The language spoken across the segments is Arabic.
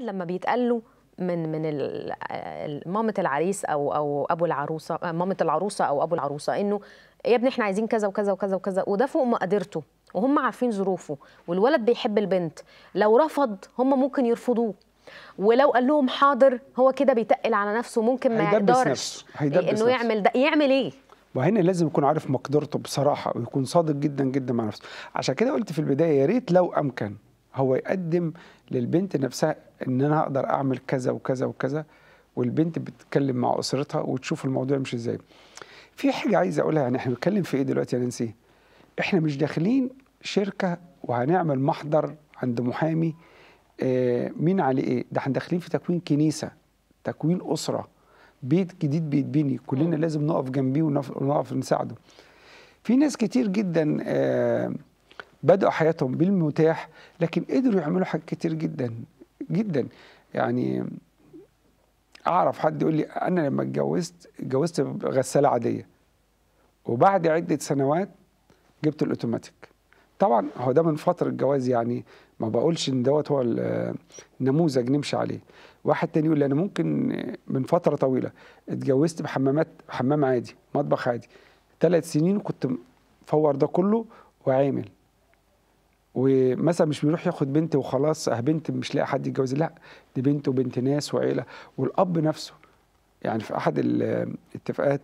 لما بيتقال له من من مامة العريس او او ابو العروسه مامة العروسه او ابو العروسه انه يا ابني احنا عايزين كذا وكذا وكذا وكذا وده فوق مقدرته وهم عارفين ظروفه والولد بيحب البنت لو رفض هم ممكن يرفضوه ولو قال لهم حاضر هو كده بيتقل على نفسه ممكن ما يقدرش انه يعمل ده يعمل ايه وهنا لازم يكون عارف مقدرته بصراحه ويكون صادق جدا جدا مع نفسه عشان كده قلت في البدايه يا ريت لو امكن هو يقدم للبنت نفسها ان انا اقدر اعمل كذا وكذا وكذا والبنت بتتكلم مع اسرتها وتشوف الموضوع مش ازاي في حاجه عايز اقولها يعني احنا بنتكلم في ايه دلوقتي يا نانسي احنا مش داخلين شركه وهنعمل محضر عند محامي آه، مين عليه ايه ده احنا داخلين في تكوين كنيسه تكوين اسره بيت جديد بيتبني كلنا لازم نقف جنبيه ونقف نساعده في ناس كتير جدا آه بدأوا حياتهم بالمتاح لكن قدروا يعملوا حاجات كتير جدا جدا يعني أعرف حد يقول لي أنا لما اتجوزت اتجوزت غسالة عادية وبعد عدة سنوات جبت الأوتوماتيك طبعا هو ده من فترة الجواز يعني ما بقولش إن دوت هو النموذج نمشي عليه واحد تاني يقول لي أنا ممكن من فترة طويلة اتجوزت بحمامات حمام عادي مطبخ عادي ثلاث سنين كنت مفور ده كله وعامل ومثلا مش بيروح ياخد بنت وخلاص اه بنت مش لاقي حد يتجوز لا دي بنت وبنت ناس وعيله والاب نفسه يعني في احد الاتفاقات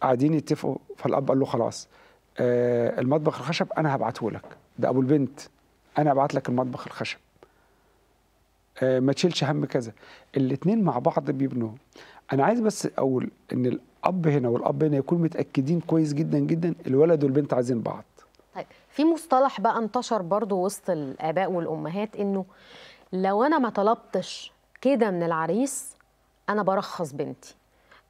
قاعدين يتفقوا فالاب قال له خلاص آه المطبخ الخشب انا هبعته لك ده ابو البنت انا هبعت لك المطبخ الخشب آه ما تشيلش هم كذا الاثنين مع بعض بيبنوا انا عايز بس اقول ان الاب هنا والاب هنا يكون متاكدين كويس جدا جدا الولد والبنت عايزين بعض في مصطلح بقى انتشر برضو وسط الآباء والأمهات إنه لو أنا ما طلبتش كده من العريس أنا برخص بنتي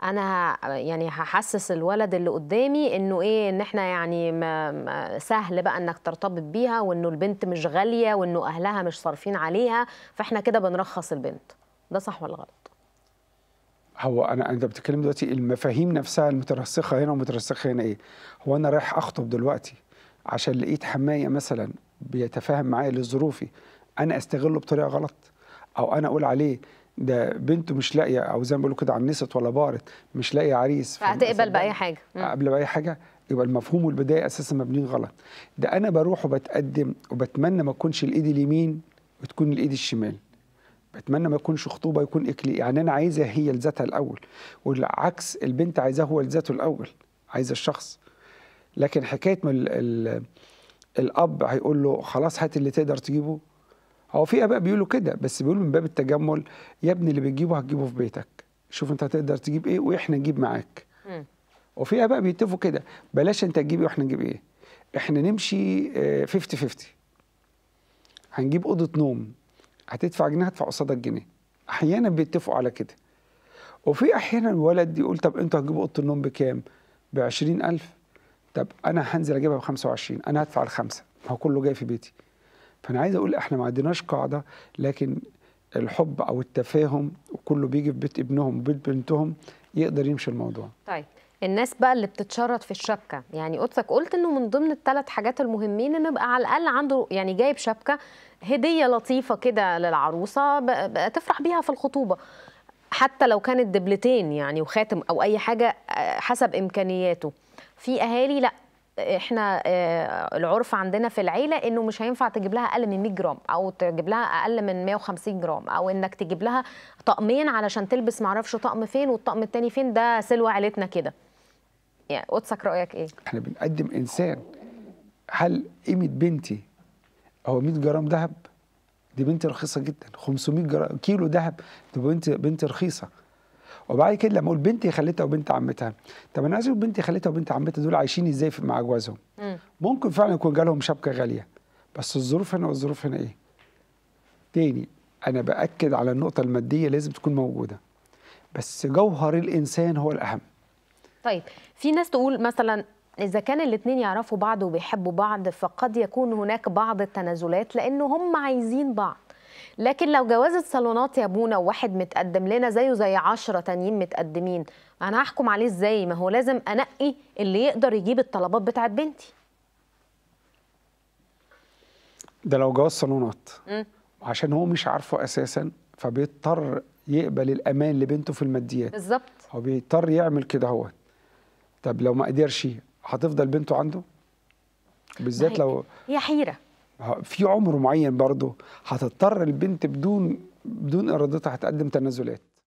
انا يعني هحسس الولد اللي قدامي انه ايه ان احنا يعني ما سهل بقى انك ترتبط بيها وانه البنت مش غاليه وانه اهلها مش صارفين عليها فاحنا كده بنرخص البنت ده صح ولا غلط هو انا انت بتتكلم دلوقتي المفاهيم نفسها المترسخه هنا ومترسخه هنا ايه هو انا رايح اخطب دلوقتي عشان لقيت حمايه مثلا بيتفاهم معايا لظروفي انا استغله بطريقه غلط او انا اقول عليه ده بنته مش لاقيه او زي ما بيقولوا كده عنست ولا بارت مش لاقيه عريس فهتقبل باي حاجه قبل باي حاجه يبقى المفهوم والبدايه اساسا مبنيين غلط ده انا بروح وبتقدم وبتمنى ما تكونش الايد اليمين وتكون الايد الشمال بتمنى ما يكونش خطوبه يكون اكلي يعني انا عايزه هي لذاتها الاول والعكس البنت عايزاه هو لذاته الاول عايزه الشخص لكن حكايه من الـ الـ الاب هيقول له خلاص هات اللي تقدر تجيبه هو في اباء بيقولوا كده بس بيقولوا من باب التجمل يا ابني اللي بتجيبه هتجيبه في بيتك شوف انت هتقدر تجيب ايه واحنا نجيب معاك وفي اباء بيتفقوا كده بلاش انت تجيب ايه واحنا نجيب ايه احنا نمشي 50 آه، 50 هنجيب اوضه نوم هتدفع جنيه هدفع قصادك جنيه احيانا بيتفقوا على كده وفي احيانا الولد يقول طب انتوا هتجيبوا اوضه النوم بكام ب 20000 طب انا هنزل اجيبها ب 25 انا هدفع الخمسه ما هو كله جاي في بيتي فانا عايز اقول احنا ما عندناش قاعده لكن الحب او التفاهم وكله بيجي في بيت ابنهم وبيت بنتهم يقدر يمشي الموضوع طيب الناس بقى اللي بتتشرط في الشبكه يعني قدسك قلت انه من ضمن الثلاث حاجات المهمين انه يبقى على الاقل عنده يعني جايب شبكه هديه لطيفه كده للعروسه بقى تفرح بيها في الخطوبه حتى لو كانت دبلتين يعني وخاتم او اي حاجه آه، حسب امكانياته في اهالي لا احنا آه، العرف عندنا في العيله انه مش هينفع تجيب لها اقل من 100 جرام او تجيب لها اقل من 150 جرام او انك تجيب لها طقمين علشان تلبس معرفش طقم فين والطقم التاني فين ده سلوى عيلتنا كده يعني قدسك رايك ايه احنا بنقدم انسان هل قيمه بنتي هو 100 جرام ذهب دي بنت رخيصه جدا 500 كيلو ذهب دي بنت بنت رخيصه وبعد كده لما اقول بنتي خالتها وبنت عمتها طب انا عايز اقول بنتي خالتها وبنت عمتها دول عايشين ازاي مع جوازهم ممكن فعلا يكون جالهم شبكه غاليه بس الظروف هنا والظروف هنا ايه تاني انا باكد على النقطه الماديه لازم تكون موجوده بس جوهر الانسان هو الاهم طيب في ناس تقول مثلا اذا كان الاثنين يعرفوا بعض وبيحبوا بعض فقد يكون هناك بعض التنازلات لانه هم عايزين بعض لكن لو جوازة صالونات يا بونا وواحد متقدم لنا زيه زي عشرة تانيين متقدمين انا هحكم عليه ازاي ما هو لازم انقي اللي يقدر يجيب الطلبات بتاعت بنتي ده لو جواز صالونات عشان هو مش عارفه اساسا فبيضطر يقبل الامان لبنته في الماديات بالظبط هو بيضطر يعمل كده هو طب لو ما قدرش هتفضل بنته عنده بالذات لو هي حيره في عمر معين برضه هتضطر البنت بدون بدون ارادتها هتقدم تنازلات